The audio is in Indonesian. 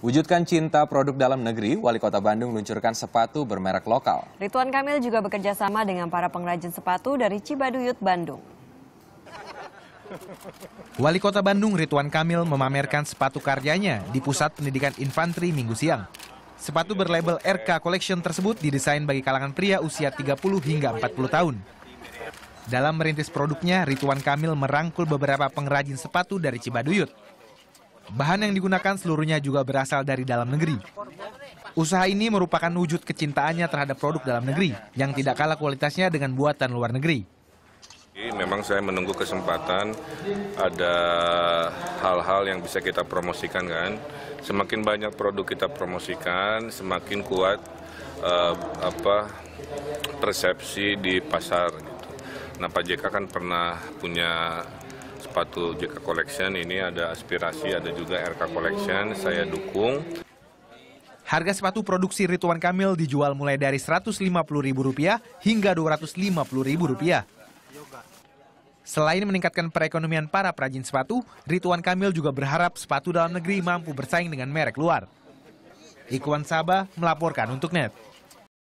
Wujudkan cinta produk dalam negeri, Wali Kota Bandung meluncurkan sepatu bermerek lokal. Rituan Kamil juga bekerja sama dengan para pengrajin sepatu dari Cibaduyut, Bandung. Wali Kota Bandung Rituan Kamil memamerkan sepatu karyanya di Pusat Pendidikan Infanteri Minggu siang. Sepatu berlabel RK Collection tersebut didesain bagi kalangan pria usia 30 hingga 40 tahun. Dalam merintis produknya, Rituan Kamil merangkul beberapa pengrajin sepatu dari Cibaduyut. Bahan yang digunakan seluruhnya juga berasal dari dalam negeri. Usaha ini merupakan wujud kecintaannya terhadap produk dalam negeri yang tidak kalah kualitasnya dengan buatan luar negeri. Memang saya menunggu kesempatan ada hal-hal yang bisa kita promosikan kan. Semakin banyak produk kita promosikan, semakin kuat uh, apa persepsi di pasar. Gitu. Nah Pak JK kan pernah punya sepatu JK Collection ini ada aspirasi, ada juga RK Collection, saya dukung. Harga sepatu produksi Rituan Kamil dijual mulai dari Rp150.000 hingga Rp250.000. Selain meningkatkan perekonomian para perajin sepatu, Rituan Kamil juga berharap sepatu dalam negeri mampu bersaing dengan merek luar. Ikuan Sabah melaporkan untuk NET.